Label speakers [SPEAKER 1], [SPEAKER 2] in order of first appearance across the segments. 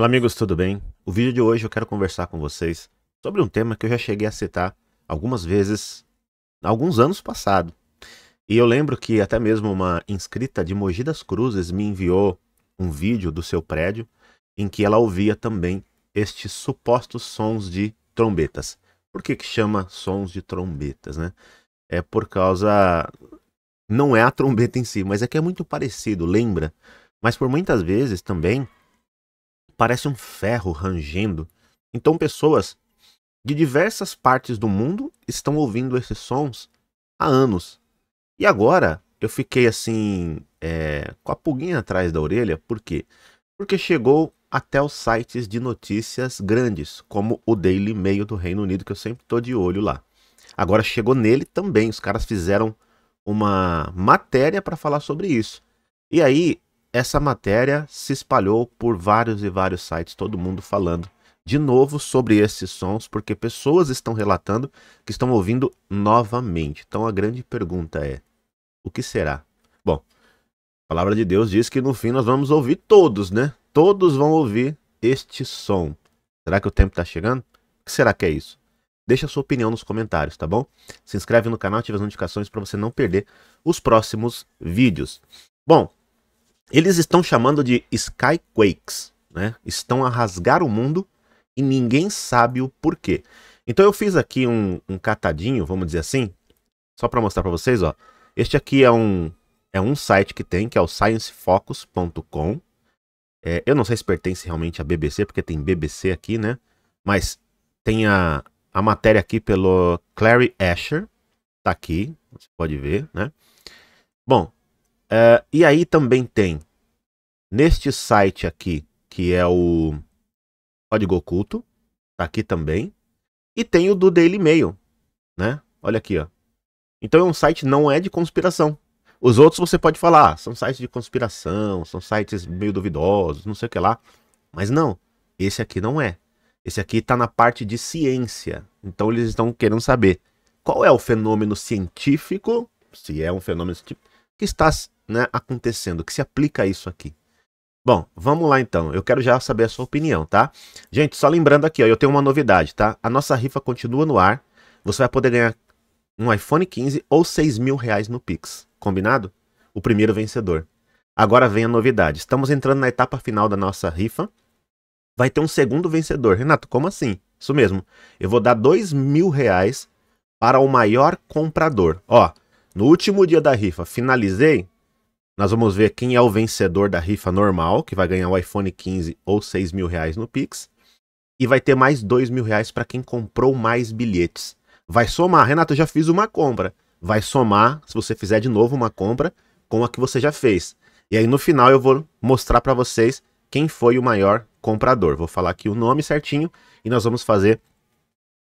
[SPEAKER 1] Fala amigos, tudo bem? O vídeo de hoje eu quero conversar com vocês sobre um tema que eu já cheguei a citar algumas vezes alguns anos passado. E eu lembro que até mesmo uma inscrita de Mogi das Cruzes me enviou um vídeo do seu prédio em que ela ouvia também estes supostos sons de trombetas. Por que que chama sons de trombetas, né? É por causa não é a trombeta em si, mas é que é muito parecido, lembra? Mas por muitas vezes também parece um ferro rangendo. Então, pessoas de diversas partes do mundo estão ouvindo esses sons há anos. E agora eu fiquei assim, é, com a pulguinha atrás da orelha, por quê? Porque chegou até os sites de notícias grandes, como o Daily Mail do Reino Unido, que eu sempre estou de olho lá. Agora chegou nele também, os caras fizeram uma matéria para falar sobre isso. E aí essa matéria se espalhou por vários e vários sites, todo mundo falando de novo sobre esses sons, porque pessoas estão relatando que estão ouvindo novamente. Então a grande pergunta é: o que será? Bom, a palavra de Deus diz que no fim nós vamos ouvir todos, né? Todos vão ouvir este som. Será que o tempo está chegando? O que será que é isso? Deixa a sua opinião nos comentários, tá bom? Se inscreve no canal, ativa as notificações para você não perder os próximos vídeos. Bom, eles estão chamando de Skyquakes, né? Estão a rasgar o mundo e ninguém sabe o porquê. Então eu fiz aqui um, um catadinho, vamos dizer assim, só para mostrar para vocês, ó. Este aqui é um, é um site que tem, que é o sciencefocus.com. É, eu não sei se pertence realmente à BBC, porque tem BBC aqui, né? Mas tem a, a matéria aqui pelo Clary Asher, tá aqui, você pode ver, né? Bom, Uh, e aí também tem, neste site aqui, que é o Código Oculto, tá aqui também, e tem o do Daily Mail, né? Olha aqui, ó. Então é um site não é de conspiração. Os outros você pode falar, ah, são sites de conspiração, são sites meio duvidosos, não sei o que lá. Mas não, esse aqui não é. Esse aqui está na parte de ciência. Então eles estão querendo saber qual é o fenômeno científico, se é um fenômeno que está né, acontecendo, que se aplica a isso aqui. Bom, vamos lá então. Eu quero já saber a sua opinião, tá? Gente, só lembrando aqui, ó, eu tenho uma novidade, tá? A nossa rifa continua no ar. Você vai poder ganhar um iPhone 15 ou 6 mil reais no Pix. Combinado? O primeiro vencedor. Agora vem a novidade. Estamos entrando na etapa final da nossa rifa. Vai ter um segundo vencedor. Renato, como assim? Isso mesmo. Eu vou dar 2 mil reais para o maior comprador. Ó, no último dia da rifa, finalizei, nós vamos ver quem é o vencedor da rifa normal, que vai ganhar o iPhone 15 ou 6 mil reais no Pix. E vai ter mais 2 mil reais para quem comprou mais bilhetes. Vai somar, Renato, eu já fiz uma compra. Vai somar, se você fizer de novo uma compra, com a que você já fez. E aí no final eu vou mostrar para vocês quem foi o maior comprador. Vou falar aqui o nome certinho e nós vamos fazer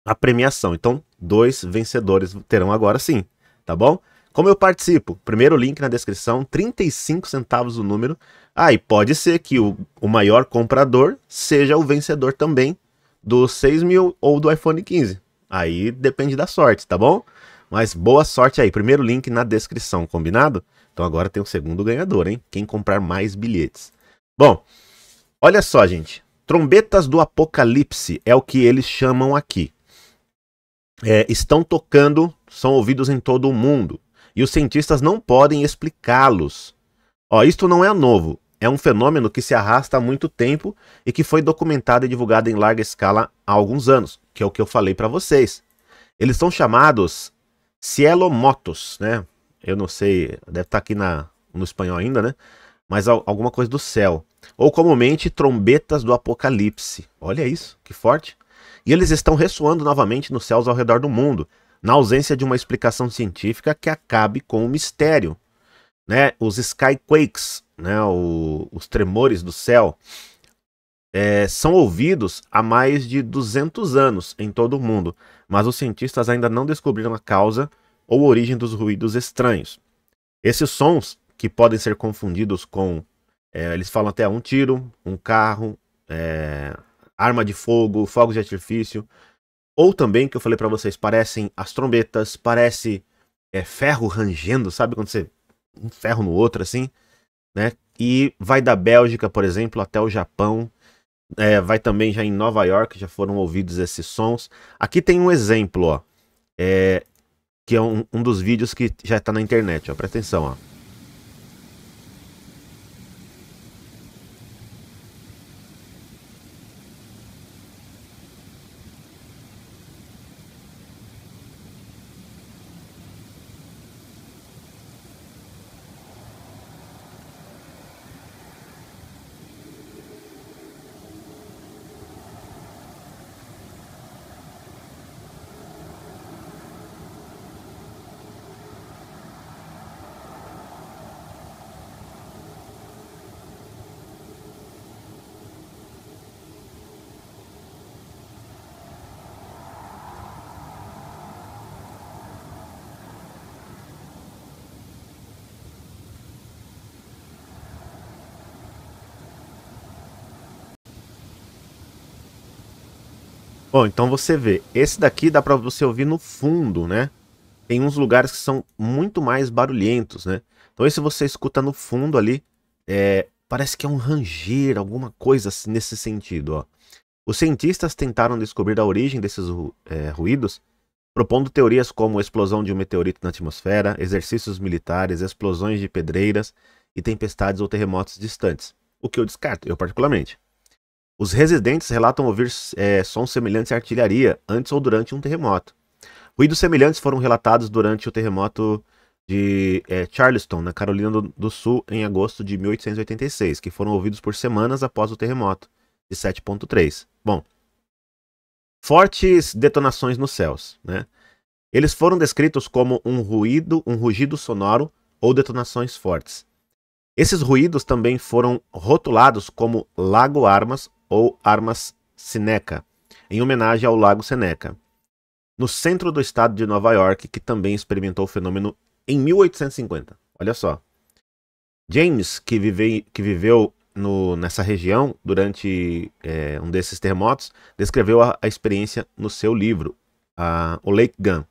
[SPEAKER 1] a premiação. Então, dois vencedores terão agora sim, tá bom? Como eu participo? Primeiro link na descrição, 35 centavos o número. Ah, e pode ser que o, o maior comprador seja o vencedor também do 6 mil ou do iPhone 15. Aí depende da sorte, tá bom? Mas boa sorte aí. Primeiro link na descrição, combinado? Então agora tem o um segundo ganhador, hein? Quem comprar mais bilhetes. Bom, olha só, gente. Trombetas do Apocalipse é o que eles chamam aqui. É, estão tocando, são ouvidos em todo o mundo e os cientistas não podem explicá-los. Ó, isto não é novo, é um fenômeno que se arrasta há muito tempo e que foi documentado e divulgado em larga escala há alguns anos, que é o que eu falei para vocês. Eles são chamados cielomotos, né? Eu não sei, deve estar tá aqui na, no espanhol ainda, né? Mas alguma coisa do céu. Ou comumente trombetas do apocalipse. Olha isso, que forte. E eles estão ressoando novamente nos céus ao redor do mundo, na ausência de uma explicação científica que acabe com o mistério. Né? Os skyquakes, né? O, os tremores do céu, é, são ouvidos há mais de 200 anos em todo o mundo, mas os cientistas ainda não descobriram a causa ou origem dos ruídos estranhos. Esses sons, que podem ser confundidos com. É, eles falam até um tiro, um carro, é, arma de fogo, fogos de artifício, ou também, que eu falei para vocês, parecem as trombetas, parece é, ferro rangendo, sabe? Quando você. um ferro no outro, assim, né? E vai da Bélgica, por exemplo, até o Japão. É, vai também já em Nova York, já foram ouvidos esses sons. Aqui tem um exemplo, ó. É, que é um, um dos vídeos que já está na internet, ó. Presta atenção, ó. Bom, então você vê, esse daqui dá para você ouvir no fundo, né? Tem uns lugares que são muito mais barulhentos, né? Então esse você escuta no fundo ali, é, parece que é um ranger, alguma coisa assim nesse sentido, ó. Os cientistas tentaram descobrir a origem desses é, ruídos, propondo teorias como explosão de um meteorito na atmosfera, exercícios militares, explosões de pedreiras e tempestades ou terremotos distantes. O que eu descarto, eu particularmente. Os residentes relatam ouvir é, sons semelhantes à artilharia antes ou durante um terremoto. Ruídos semelhantes foram relatados durante o terremoto de é, Charleston, na Carolina do, do, Sul, em agosto de 1886, que foram ouvidos por semanas após o terremoto de 7.3. Bom, fortes detonações nos céus, né? Eles foram descritos como um ruído, um rugido sonoro ou detonações fortes. Esses ruídos também foram rotulados como lago armas ou Armas Seneca, em homenagem ao Lago Seneca, no centro do estado de Nova York, que também experimentou o fenômeno em 1850. Olha só. James, que, vive, que viveu no, nessa região durante é, um desses terremotos, descreveu a, a experiência no seu livro, a, o Lake Gun.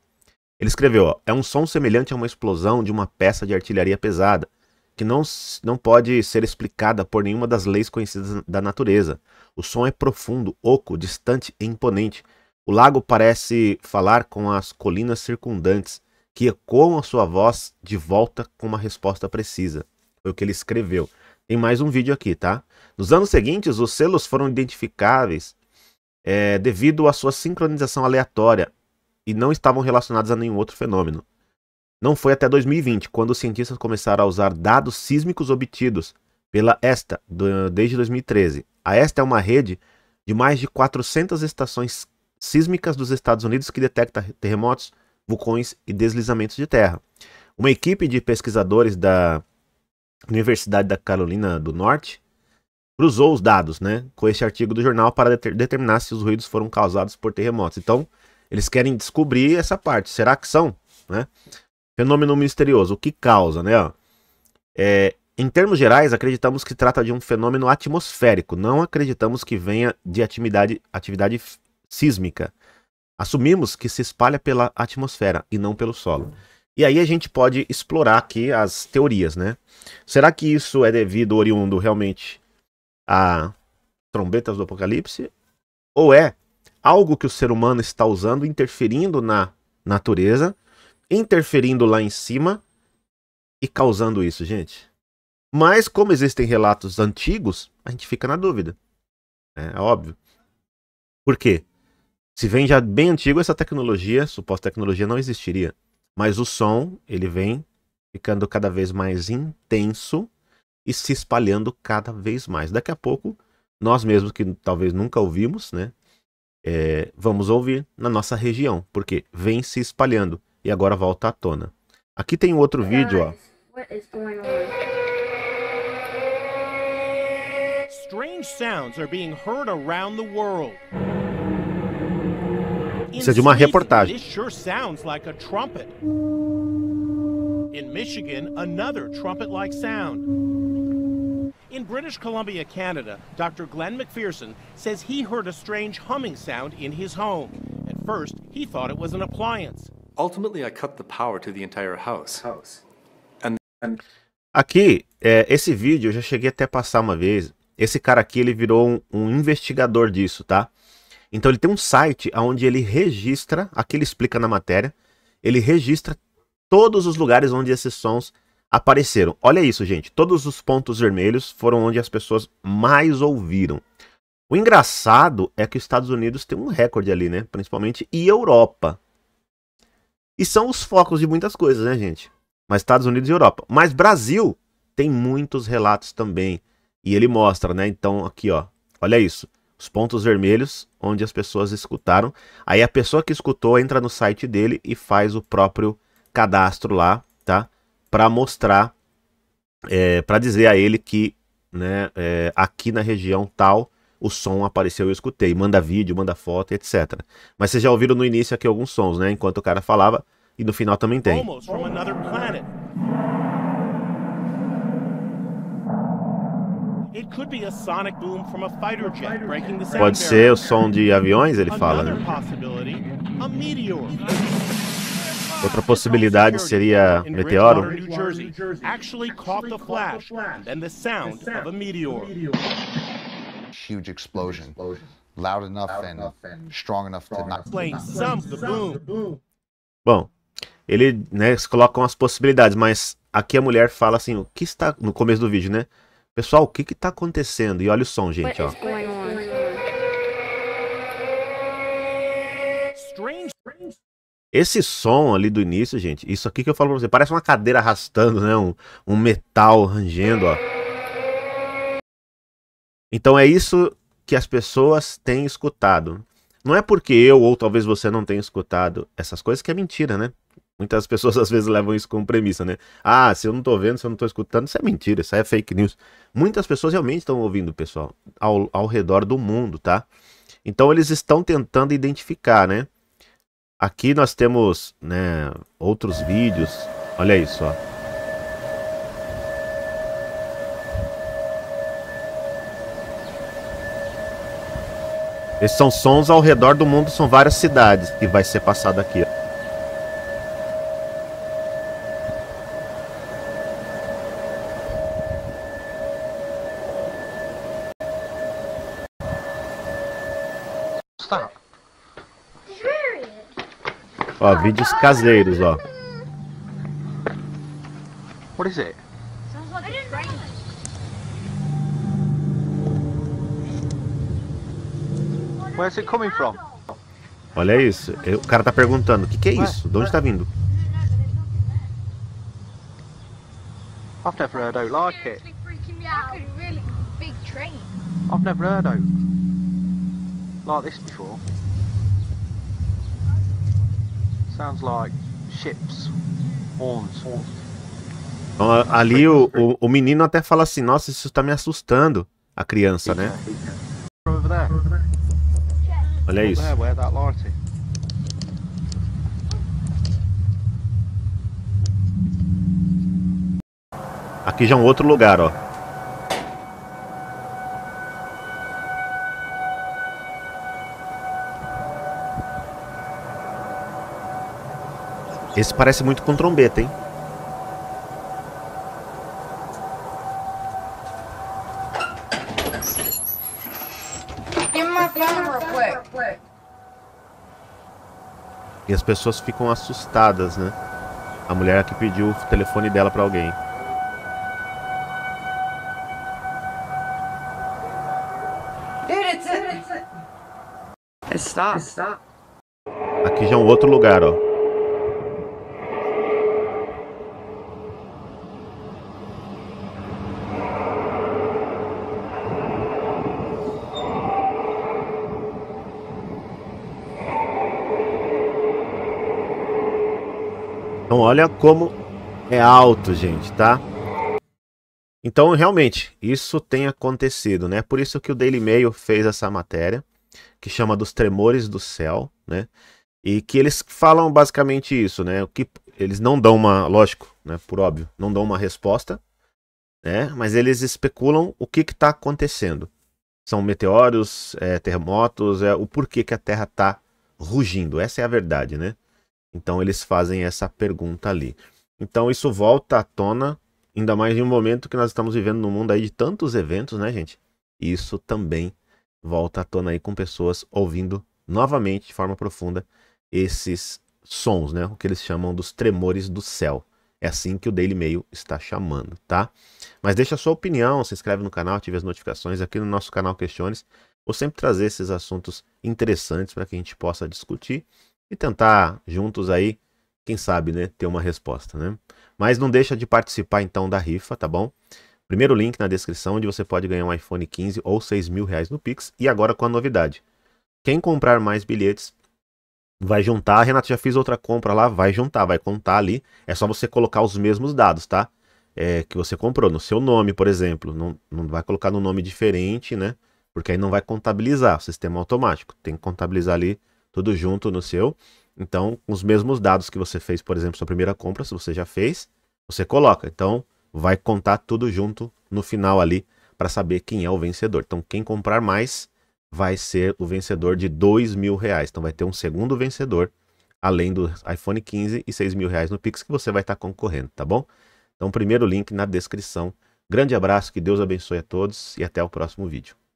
[SPEAKER 1] Ele escreveu: ó, é um som semelhante a uma explosão de uma peça de artilharia pesada que não, não pode ser explicada por nenhuma das leis conhecidas da natureza. O som é profundo, oco, distante e imponente. O lago parece falar com as colinas circundantes, que ecoam a sua voz de volta com uma resposta precisa. Foi o que ele escreveu. Tem mais um vídeo aqui, tá? Nos anos seguintes, os selos foram identificáveis é, devido à sua sincronização aleatória e não estavam relacionados a nenhum outro fenômeno. Não foi até 2020, quando os cientistas começaram a usar dados sísmicos obtidos pela ESTA do, desde 2013. A ESTA é uma rede de mais de 400 estações sísmicas dos Estados Unidos que detecta terremotos, vulcões e deslizamentos de terra. Uma equipe de pesquisadores da Universidade da Carolina do Norte cruzou os dados né, com este artigo do jornal para deter, determinar se os ruídos foram causados por terremotos. Então, eles querem descobrir essa parte. Será que são? Né? Fenômeno misterioso. O que causa, né? É, em termos gerais, acreditamos que trata de um fenômeno atmosférico. Não acreditamos que venha de atividade, atividade sísmica. Assumimos que se espalha pela atmosfera e não pelo solo. E aí a gente pode explorar aqui as teorias, né? Será que isso é devido oriundo realmente a trombetas do apocalipse? Ou é algo que o ser humano está usando interferindo na natureza interferindo lá em cima e causando isso, gente. Mas, como existem relatos antigos, a gente fica na dúvida. É, é óbvio. Por quê? Se vem já bem antigo, essa tecnologia, suposta tecnologia, não existiria. Mas o som, ele vem ficando cada vez mais intenso e se espalhando cada vez mais. Daqui a pouco, nós mesmos que talvez nunca ouvimos, né? É, vamos ouvir na nossa região, porque vem se espalhando e agora volta à tona. Aqui tem outro vídeo, ó. Isso é de uma reportagem. sure sounds like a trumpet. In Michigan, another trumpet-like sound. In British Columbia, Canada, Dr. Glenn McPherson says he heard a strange humming sound in his home. At first, he thought it was an appliance. Ultimately, I cut the power to the entire house. house. And... Aqui, é, esse vídeo eu já cheguei até a passar uma vez. Esse cara aqui, ele virou um, um investigador disso, tá? Então ele tem um site onde ele registra, aqui ele explica na matéria, ele registra todos os lugares onde esses sons apareceram. Olha isso, gente. Todos os pontos vermelhos foram onde as pessoas mais ouviram. O engraçado é que os Estados Unidos tem um recorde ali, né? Principalmente e Europa. E são os focos de muitas coisas, né, gente? Mas Estados Unidos e Europa. Mas Brasil tem muitos relatos também. E ele mostra, né? Então, aqui, ó. Olha isso. Os pontos vermelhos onde as pessoas escutaram. Aí a pessoa que escutou entra no site dele e faz o próprio cadastro lá, tá? Para mostrar, é, para dizer a ele que, né, é, aqui na região tal o som apareceu e eu escutei. Manda vídeo, manda foto, etc. Mas vocês já ouviram no início aqui alguns sons, né? Enquanto o cara falava, e no final também tem. Pode ser o som de aviões, ele fala. Né? Outra possibilidade seria meteoro. Actually caught the flash and the sound of a meteor huge explosion, explosion. loud enough, loud and, enough strong enough to knock. Playing some the boom. Bom, ele, né, eles colocam as possibilidades, mas aqui a mulher fala assim, o que está no começo do vídeo, né? Pessoal, o que que tá acontecendo? E olha o som, gente, ó. Esse som ali do início, gente, isso aqui que eu falo pra você, parece uma cadeira arrastando, né? Um, um metal rangendo, ó. Então é isso que as pessoas têm escutado. Não é porque eu ou talvez você não tenha escutado essas coisas que é mentira, né? Muitas pessoas às vezes levam isso como premissa, né? Ah, se eu não tô vendo, se eu não tô escutando, isso é mentira, isso é fake news. Muitas pessoas realmente estão ouvindo, pessoal, ao, ao redor do mundo, tá? Então eles estão tentando identificar, né? Aqui nós temos né, outros vídeos. Olha isso, ó. Esses são sons ao redor do mundo, são várias cidades que vai ser passado aqui. Stop. Ó, vídeos caseiros, ó. What is it? Where's it coming from? Olha isso. O cara tá perguntando: o que, que é isso? De onde está vindo? I've never heard out like it. I've never heard like this before. Sounds like ships, horns. Então, ali o, o, o, menino até fala assim: Nossa, isso está me assustando. A criança, né? Olha isso. Aqui já é um outro lugar, ó. Esse parece muito com trombeta, hein? Give me my phone real quick. E as pessoas ficam assustadas, né? A mulher é que pediu o telefone dela para alguém. Dude, it's a... It's a... It stopped. Aqui já é um outro lugar, ó. Então olha como é alto, gente, tá? Então realmente isso tem acontecido, né? Por isso que o Daily Mail fez essa matéria que chama dos tremores do céu, né? E que eles falam basicamente isso, né? O que eles não dão uma, lógico, né? Por óbvio, não dão uma resposta, né? Mas eles especulam o que está acontecendo. São meteoros, é, terremotos, é o porquê que a Terra está rugindo. Essa é a verdade, né? Então eles fazem essa pergunta ali. Então isso volta à tona, ainda mais em um momento que nós estamos vivendo no mundo aí de tantos eventos, né, gente? Isso também volta à tona aí com pessoas ouvindo novamente de forma profunda esses sons, né? O que eles chamam dos tremores do céu. É assim que o Daily Mail está chamando, tá? Mas deixa a sua opinião, se inscreve no canal, ative as notificações aqui no nosso canal Questiones. Vou sempre trazer esses assuntos interessantes para que a gente possa discutir e tentar juntos aí, quem sabe, né, ter uma resposta, né? Mas não deixa de participar então da rifa, tá bom? Primeiro link na descrição onde você pode ganhar um iPhone 15 ou 6 mil reais no Pix. E agora com a novidade. Quem comprar mais bilhetes vai juntar. Renato, já fiz outra compra lá, vai juntar, vai contar ali. É só você colocar os mesmos dados, tá? É, que você comprou, no seu nome, por exemplo. Não, não vai colocar no nome diferente, né? Porque aí não vai contabilizar o sistema é automático. Tem que contabilizar ali tudo junto no seu. Então, com os mesmos dados que você fez, por exemplo, sua primeira compra, se você já fez, você coloca. Então, vai contar tudo junto no final ali para saber quem é o vencedor. Então, quem comprar mais vai ser o vencedor de dois mil reais. Então, vai ter um segundo vencedor além do iPhone 15 e seis mil reais no Pix que você vai estar tá concorrendo, tá bom? Então, primeiro link na descrição. Grande abraço, que Deus abençoe a todos e até o próximo vídeo.